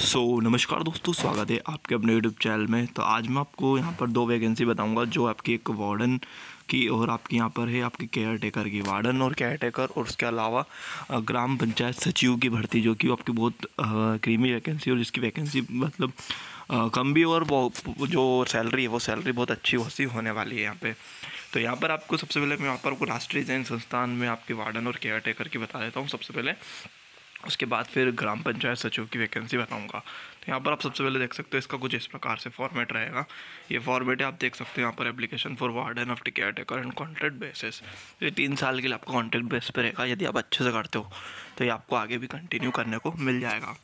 सो so, नमस्कार दोस्तों स्वागत है आपके अपने यूट्यूब चैनल में तो आज मैं आपको यहाँ पर दो वैकेंसी बताऊंगा जो आपकी एक वार्डन की और आपकी यहाँ पर है आपकी केयर टेकर की वार्डन और केयर टेकर और उसके अलावा ग्राम पंचायत सचिव की भर्ती जो कि आपकी बहुत क्रीमी वैकेंसी और जिसकी वैकेंसी मतलब आ, कम भी और जो सैलरी है वो सैलरी बहुत अच्छी वसी होने वाली है यहाँ पर तो यहाँ पर आपको सबसे पहले मैं यहाँ पर आपको राष्ट्रीय जैन संस्थान में आपके वार्डन और केयर टेकर की बता देता हूँ सबसे पहले उसके बाद फिर ग्राम पंचायत सचिव की वैकेंसी बताऊंगा तो यहाँ पर आप सबसे पहले देख सकते हो इसका कुछ इस प्रकार से फॉर्मेट रहेगा ये फॉर्मेट है आप देख सकते हो यहाँ पर एप्लीकेशन फॉर वार्डन ऑफ टिकेयर है करंट कॉन्ट्रैक्ट बेसिस ये तीन साल के लिए आपका कॉन्ट्रैक्ट बेस पर रहेगा यदि आप अच्छे से करते हो तो ये आपको आगे भी कंटिन्यू करने को मिल जाएगा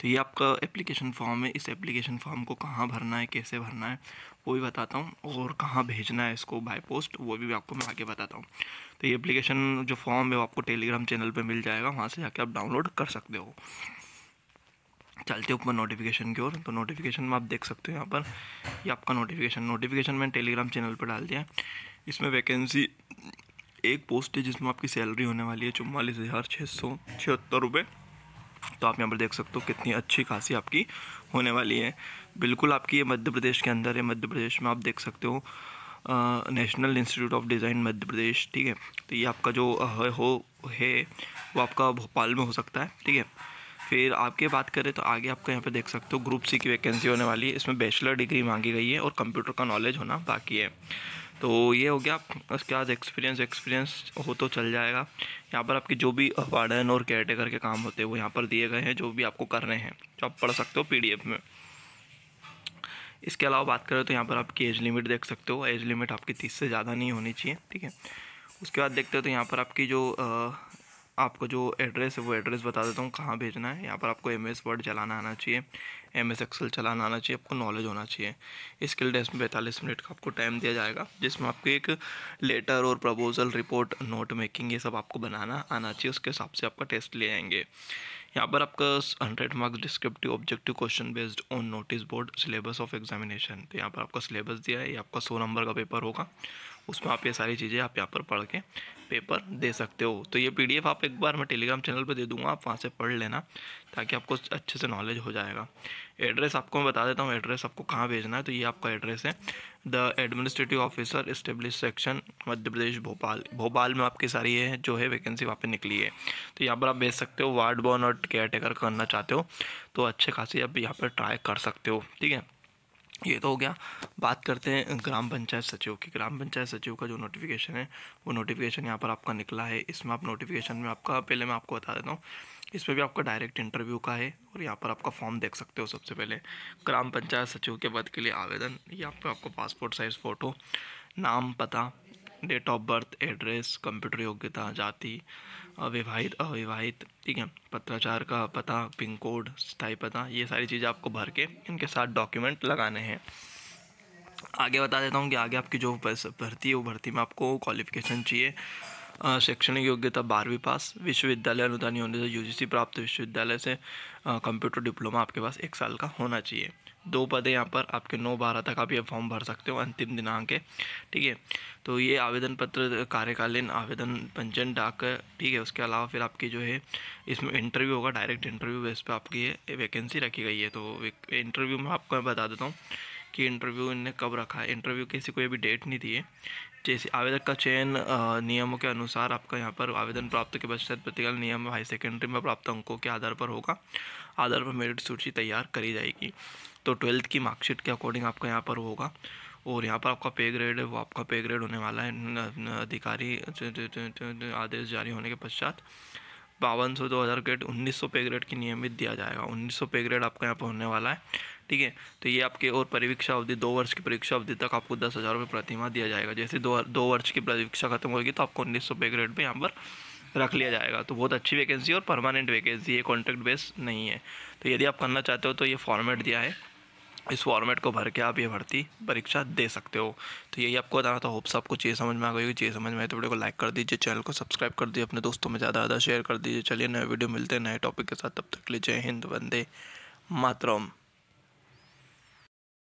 तो ये आपका एप्लीकेशन फॉर्म है इस एप्लीकेशन फॉर्म को कहाँ भरना है कैसे भरना है वो भी बताता हूँ और कहाँ भेजना है इसको बाय पोस्ट वो भी आपको मैं आगे बताता हूँ तो ये एप्लीकेशन जो फॉर्म है वो आपको टेलीग्राम चैनल पर मिल जाएगा वहाँ से जाके आप डाउनलोड कर सकते हो चलते हो ऊपर नोटिफिकेशन की ओर तो नोटिफिकेशन में आप देख सकते हो यहाँ पर ये आपका नोटिफिकेशन नोटिफिकेशन मैंने टेलीग्राम चैनल पर डाल दिया है इसमें वैकेंसी एक पोस्ट है जिसमें आपकी सैलरी होने वाली है चुम्वालीस हज़ार छः सौ छिहत्तर रुपये तो आप यहाँ पर देख सकते हो कितनी अच्छी खासी आपकी होने वाली है बिल्कुल आपकी ये मध्य प्रदेश के अंदर है मध्य प्रदेश में आप देख सकते हो National Institute of Design Madhya Pradesh ठीक है तो ये आपका जो हो है वो आपका भोपाल में हो सकता है ठीक है फिर आपके बात करें तो आगे आपका यहाँ पे देख सकते हो ग्रुप सी की वैकेंसी होने वाली है इसमें बैचलर डिग्री मांगी गई है और कंप्यूटर का नॉलेज होना बाकी है तो ये हो गया उसके बाद एक्सपीरियंस एक्सपीरियंस हो तो चल जाएगा यहाँ पर आपके जो भी वार्डन और कैटेगर के काम होते हैं वो यहाँ पर दिए गए हैं जो भी आपको रहे हैं जो आप पढ़ सकते हो पीडीएफ में इसके अलावा बात करें तो यहाँ पर आपकी एज लिमिट देख सकते हो एज लिमिट आपकी तीस से ज़्यादा नहीं होनी चाहिए ठीक है उसके बाद देखते हो तो यहाँ पर आपकी जो आपको जो एड्रेस है वो एड्रेस बता देता हूँ कहाँ भेजना है यहाँ पर आपको एम एस वर्ड चलाना आना चाहिए एम एस एक्सल चलाना आना चाहिए आपको नॉलेज होना चाहिए स्किल डेस्क में पैंतालीस मिनट का आपको टाइम दिया जाएगा जिसमें आपको एक लेटर और प्रपोजल रिपोर्ट नोट मेकिंग ये सब आपको बनाना आना चाहिए उसके हिसाब से आपका टेस्ट ले आएंगे यहाँ पर आपका hundred marks descriptive objective question based on notice board syllabus of examination तो यहाँ पर आपका सिलेबस दिया है ये आपका सौ नंबर का पेपर होगा उसमें आप ये सारी चीज़ें आप यहाँ पर पढ़ के पेपर दे सकते हो तो ये पीडीएफ आप एक बार मैं टेलीग्राम चैनल पे दे दूँगा आप वहाँ से पढ़ लेना ताकि आपको अच्छे से नॉलेज हो जाएगा एड्रेस आपको मैं बता देता हूँ एड्रेस आपको कहाँ भेजना है तो ये आपका एड्रेस है the administrative officer establish section Madhya Pradesh Bhopal Bhopal में आपकी सारी ये जो है वैकेंसी वहाँ पर निकली है तो यहाँ पर आप भेज सकते हो वार्ड बॉर्न और केयर टेकर करना चाहते हो तो अच्छे खासी आप यहाँ पर ट्राई कर सकते हो ठीक है ये तो हो गया बात करते हैं ग्राम पंचायत सचिव की ग्राम पंचायत सचिव का जो नोटिफिकेशन है वो नोटिफिकेशन यहाँ पर आपका निकला है इसमें आप नोटिफिकेशन में आपका पहले मैं आपको बता देता हूँ इस पर भी आपका डायरेक्ट इंटरव्यू का है और यहाँ पर आपका फॉर्म देख सकते हो सबसे पहले ग्राम पंचायत सचिव के पद के लिए आवेदन ये आपको आपको पासपोर्ट साइज़ फ़ोटो नाम पता date of birth address computer योग्यता जाति अविवाहित अविवाहित ठीक है पत्राचार का पता पिन कोड स्थाई पता ये सारी चीज़ें आपको भर के इनके साथ डॉक्यूमेंट लगाने हैं आगे बता देता हूँ कि आगे आपकी जो भर्ती है वो भर्ती में आपको क्वालिफिकेशन चाहिए शैक्षणिक योग्यता बारहवीं पास विश्वविद्यालय अनुदानी होने से यूजीसी प्राप्त विश्वविद्यालय से कंप्यूटर डिप्लोमा आपके पास एक साल का होना चाहिए दो पद यहाँ पर आपके नौ बारह तक आप ये फॉर्म भर सकते हो अंतिम दिनांक है ठीक है तो ये आवेदन पत्र कार्यकालीन आवेदन पंजन डाक ठीक है उसके अलावा फिर आपकी जो है इसमें इंटरव्यू होगा डायरेक्ट इंटरव्यू बेस पे आपकी ये वैकेंसी रखी गई है तो इंटरव्यू में आपको मैं बता देता हूँ कि इंटरव्यू इन्हें कब रखा है इंटरव्यू किसी कोई अभी डेट नहीं दी है जैसे आवेदक का चयन नियमों के अनुसार आपका यहाँ पर आवेदन प्राप्त के पश्चात प्रतिकाल नियम हाई सेकेंडरी में प्राप्त अंकों के आधार पर होगा आधार पर मेरिट सूची तैयार करी जाएगी तो ट्वेल्थ की मार्कशीट के अकॉर्डिंग आपका यहाँ पर होगा और यहाँ पर आपका पे ग्रेड है वो आपका पे ग्रेड होने वाला है अधिकारी आदेश जारी होने के पश्चात बावन सौ दो हज़ार ग्रेड उन्नीस सौ पे ग्रेड की नियमित दिया जाएगा उन्नीस सौ पे ग्रेड आपका यहाँ पर होने वाला है ठीक है तो ये आपके और परीक्षा अवधि दो वर्ष की परीक्षा अवधि तक आपको दस हज़ार रुपये प्रतिमा दिया जाएगा जैसे दो दो वर्ष की परीक्षा खत्म होगी तो आपको उन्नीस सौ पे ग्रेड पर यहाँ पर रख लिया जाएगा तो बहुत अच्छी वैकेंसी और परमानेंट वैकेंसी ये कॉन्ट्रैक्ट बेस नहीं है तो यदि आप करना चाहते हो तो ये फॉर्मेट दिया है इस फॉर्मेट को भर के आप ये भर्ती परीक्षा दे सकते हो तो यही आपको बताना था होप्स आपको चीज़ समझ में आ गई होगी चीज़ समझ में आए तो वीडियो को लाइक कर दीजिए चैनल को सब्सक्राइब कर दीजिए अपने दोस्तों में ज़्यादा ज़्यादा शेयर कर दीजिए चलिए नए वीडियो मिलते हैं नए टॉपिक के साथ तब तक लीजिए हिंद वंदे मातरम